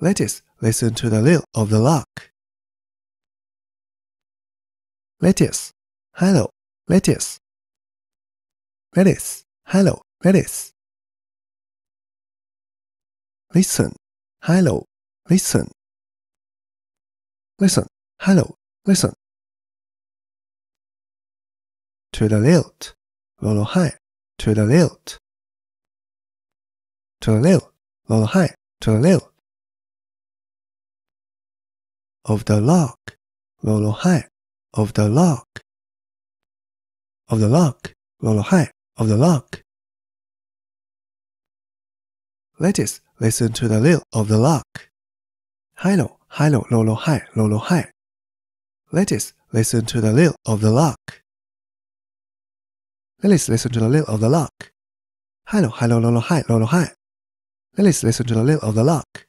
Let us listen to the lilt of the lark. Let us, hello, let us. hello, let Listen, hello, listen. Listen, hello, listen. To the lilt, 罗罗汉, to the lilt. To the lilt, 罗罗汉, to the lilt of the lock, rollo high. of the lock, of the lock, high. of the lock. Let us listen to the lilt of the lock. Hello, high, low hi, high. Let us listen to the lilt of the lock. Let us listen to the lilt of the lock. Hello, high, low hi, high. Let us listen to the lilt of the lock.